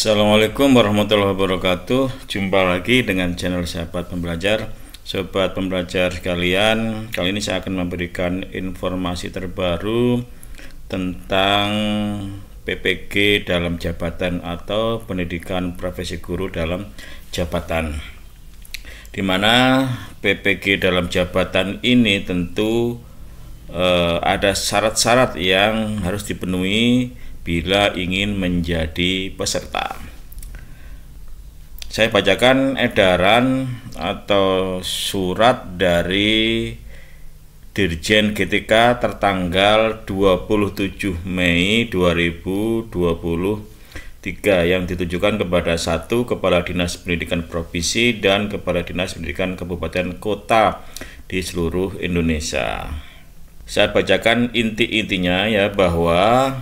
Assalamualaikum warahmatullahi wabarakatuh Jumpa lagi dengan channel sahabat pembelajar Sobat pembelajar sekalian Kali ini saya akan memberikan informasi terbaru Tentang PPG dalam jabatan atau pendidikan profesi guru dalam jabatan di mana PPG dalam jabatan ini tentu eh, ada syarat-syarat yang harus dipenuhi bila ingin menjadi peserta. Saya bacakan edaran atau surat dari Dirjen GTK tertanggal 27 Mei 2023 yang ditujukan kepada satu Kepala Dinas Pendidikan Provinsi dan Kepala Dinas Pendidikan Kabupaten Kota di seluruh Indonesia. Saya bacakan inti-intinya ya bahwa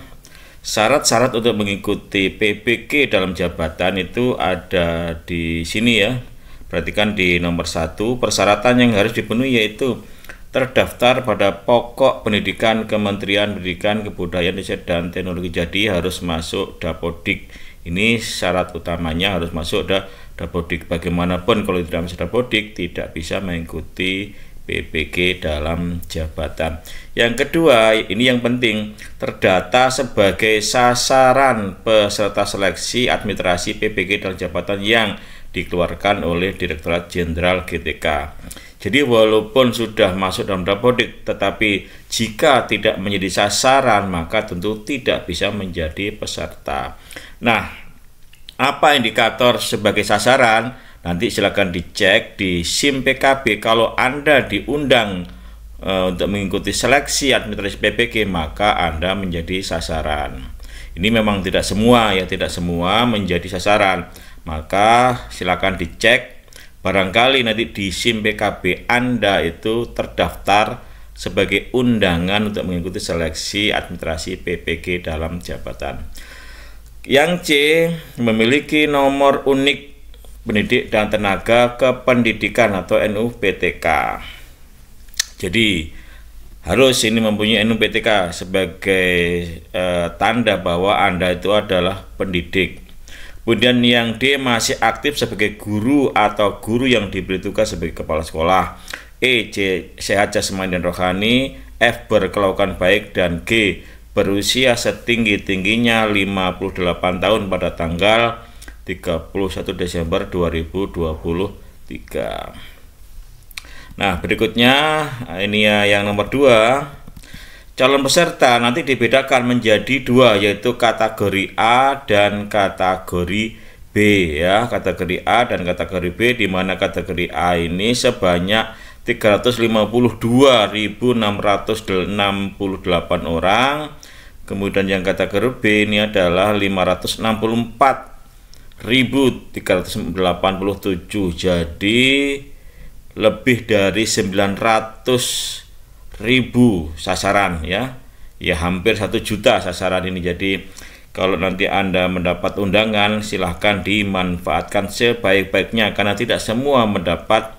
Syarat-syarat untuk mengikuti PPK dalam jabatan itu ada di sini ya. Perhatikan di nomor satu persyaratan yang harus dipenuhi yaitu terdaftar pada pokok pendidikan Kementerian Pendidikan Kebudayaan Indonesia dan Teknologi jadi harus masuk dapodik ini syarat utamanya harus masuk dapodik bagaimanapun kalau tidak masuk dapodik tidak bisa mengikuti PPG dalam jabatan. Yang kedua, ini yang penting, terdata sebagai sasaran peserta seleksi administrasi PPG dalam jabatan yang dikeluarkan oleh Direktorat Jenderal GTK. Jadi walaupun sudah masuk dalam dapodik, tetapi jika tidak menjadi sasaran, maka tentu tidak bisa menjadi peserta. Nah, apa indikator sebagai sasaran? Nanti silakan dicek di SIM PKB kalau Anda diundang eh, untuk mengikuti seleksi administrasi PPK maka Anda menjadi sasaran. Ini memang tidak semua ya, tidak semua menjadi sasaran. Maka silakan dicek barangkali nanti di SIM PKB Anda itu terdaftar sebagai undangan untuk mengikuti seleksi administrasi PPK dalam jabatan. Yang C memiliki nomor unik Pendidik dan Tenaga Kependidikan atau NUPTK. Jadi harus ini mempunyai NUPTK sebagai e, tanda bahwa Anda itu adalah pendidik. Kemudian yang D masih aktif sebagai guru atau guru yang diberi tugas sebagai kepala sekolah. E, C, sehat jasmani dan rohani. F, berkelakuan baik. Dan G, berusia setinggi-tingginya 58 tahun pada tanggal 31 Desember 2023. Nah, berikutnya eh, ini ya yang nomor 2. Calon peserta nanti dibedakan menjadi dua yaitu kategori A dan kategori B ya, kategori A dan kategori B di mana kategori A ini sebanyak 352.668 orang. Kemudian yang kategori B ini adalah 564 1387 jadi lebih dari 900 ribu sasaran ya ya hampir satu juta sasaran ini jadi kalau nanti Anda mendapat undangan silahkan dimanfaatkan sebaik-baiknya karena tidak semua mendapat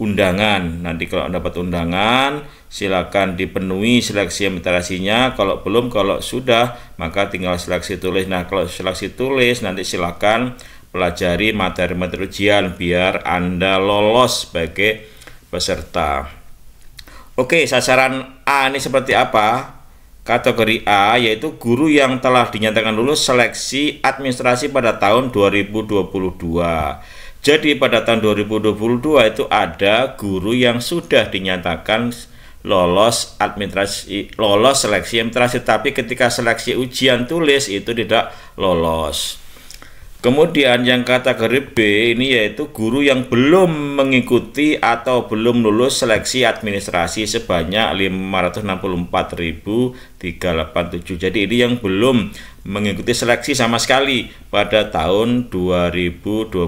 undangan. Nanti kalau dapat undangan, silakan dipenuhi seleksi administrasinya. Kalau belum, kalau sudah, maka tinggal seleksi tulis. Nah, kalau seleksi tulis, nanti silakan pelajari materi-materi ujian biar Anda lolos sebagai peserta. Oke, sasaran A ini seperti apa? Kategori A yaitu guru yang telah dinyatakan lulus seleksi administrasi pada tahun 2022 jadi pada tahun 2022 itu ada guru yang sudah dinyatakan lolos administrasi lolos seleksi administrasi tapi ketika seleksi ujian tulis itu tidak lolos. Kemudian yang kategori B ini yaitu guru yang belum mengikuti atau belum lulus seleksi administrasi sebanyak 564.387. Jadi ini yang belum mengikuti seleksi sama sekali pada tahun 2022.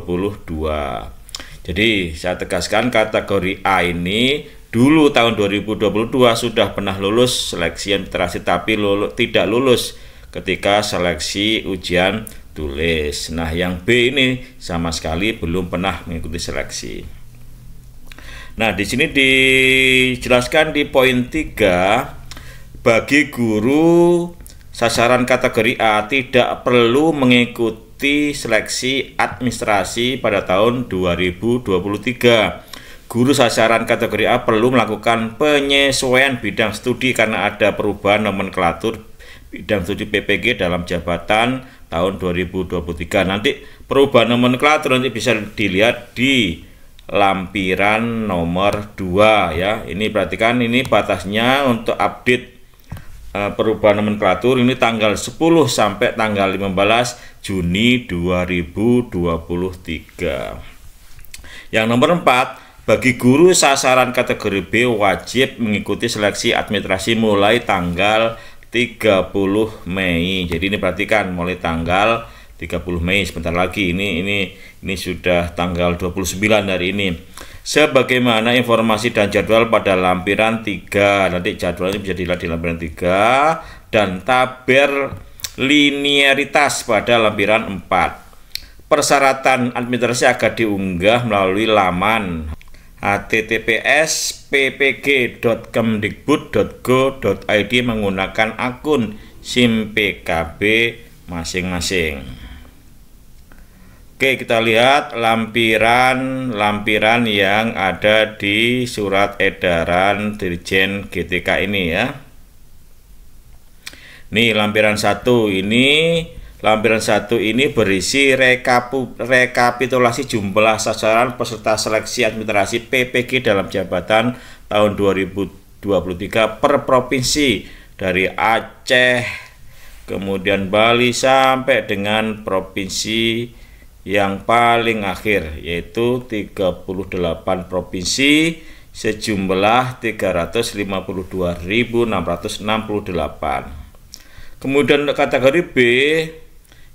Jadi saya tegaskan kategori A ini dulu tahun 2022 sudah pernah lulus seleksi administrasi tapi lulu, tidak lulus ketika seleksi ujian tulis. Nah, yang B ini sama sekali belum pernah mengikuti seleksi. Nah, di sini dijelaskan di poin 3 bagi guru sasaran kategori A tidak perlu mengikuti seleksi administrasi pada tahun 2023. Guru sasaran kategori A perlu melakukan penyesuaian bidang studi karena ada perubahan nomenklatur bidang studi PPG dalam jabatan tahun 2023. Nanti perubahan nomenklatur nanti bisa dilihat di lampiran nomor 2 ya. Ini perhatikan ini batasnya untuk update eh, perubahan nomenklatur ini tanggal 10 sampai tanggal 15 Juni 2023. Yang nomor 4 bagi guru sasaran kategori B wajib mengikuti seleksi administrasi mulai tanggal 30 Mei. Jadi ini perhatikan mulai tanggal 30 Mei sebentar lagi. Ini ini ini sudah tanggal 29 hari ini. Sebagaimana informasi dan jadwal pada lampiran 3. Nanti jadwalnya bisa dilihat di lampiran 3 dan tabel linearitas pada lampiran 4. Persyaratan administrasi agar diunggah melalui laman https ppg.kemdikbud.go.id menggunakan akun SIM PKB masing-masing. Oke, kita lihat lampiran-lampiran yang ada di surat edaran Dirjen GTK ini ya. Nih, lampiran satu ini Lampiran satu ini berisi rekapu, rekapitulasi jumlah sasaran peserta seleksi administrasi PPG dalam jabatan tahun 2023 per provinsi dari Aceh, kemudian Bali sampai dengan provinsi yang paling akhir yaitu 38 provinsi sejumlah 352.668. Kemudian kategori B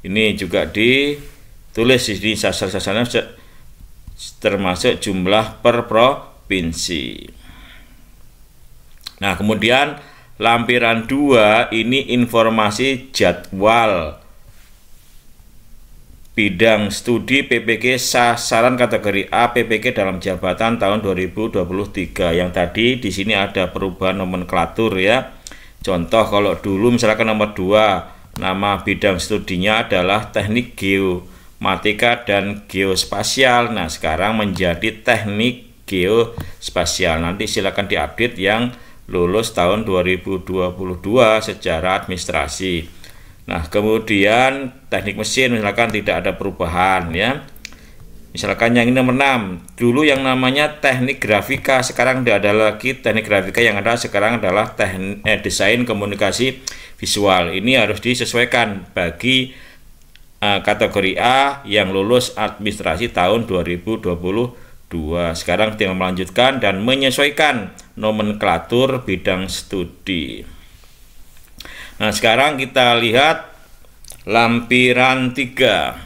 ini juga ditulis di sini sasar-sasarnya termasuk jumlah per provinsi. Nah, kemudian lampiran 2 ini informasi jadwal bidang studi PPK sasaran kategori A PPK dalam jabatan tahun 2023 yang tadi di sini ada perubahan nomenklatur ya contoh kalau dulu misalkan nomor 2 Nama bidang studinya adalah teknik geomatika dan geospasial. Nah, sekarang menjadi teknik geospasial. Nanti silakan diupdate yang lulus tahun 2022 secara administrasi. Nah, kemudian teknik mesin misalkan tidak ada perubahan ya. Misalkan yang ini nomor 6. Dulu yang namanya teknik grafika, sekarang tidak ada lagi teknik grafika yang ada sekarang adalah teknik eh, desain komunikasi visual. Ini harus disesuaikan bagi eh, kategori A yang lulus administrasi tahun 2022. Sekarang tinggal melanjutkan dan menyesuaikan nomenklatur bidang studi. Nah, sekarang kita lihat lampiran 3.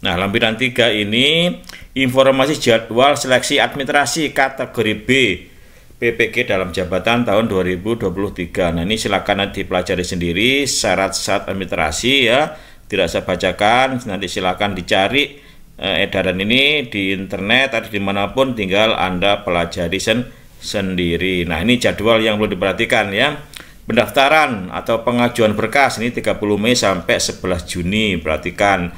Nah, lampiran 3 ini informasi jadwal seleksi administrasi kategori B PPG dalam jabatan tahun 2023. Nah, ini silakan nanti pelajari sendiri syarat-syarat administrasi ya. Tidak saya bacakan, nanti silakan dicari eh, edaran ini di internet atau dimanapun tinggal Anda pelajari sen sendiri. Nah, ini jadwal yang perlu diperhatikan ya. Pendaftaran atau pengajuan berkas ini 30 Mei sampai 11 Juni. Perhatikan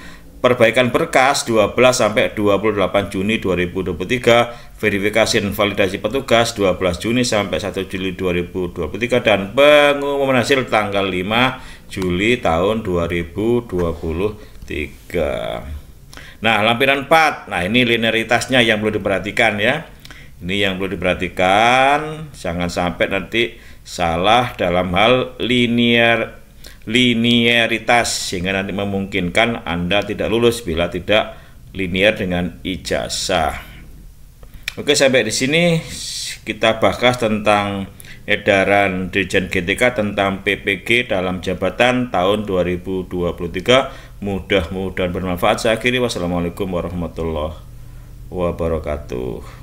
perbaikan berkas 12 sampai 28 Juni 2023, verifikasi dan validasi petugas 12 Juni sampai 1 Juli 2023 dan pengumuman hasil tanggal 5 Juli tahun 2023. Nah, lampiran 4. Nah, ini linearitasnya yang perlu diperhatikan ya. Ini yang perlu diperhatikan, jangan sampai nanti salah dalam hal linear linearitas sehingga nanti memungkinkan Anda tidak lulus bila tidak linear dengan ijazah. Oke, sampai di sini kita bahas tentang edaran Dirjen GTK tentang PPG dalam jabatan tahun 2023. Mudah-mudahan bermanfaat. Saya akhiri wassalamualaikum warahmatullahi wabarakatuh.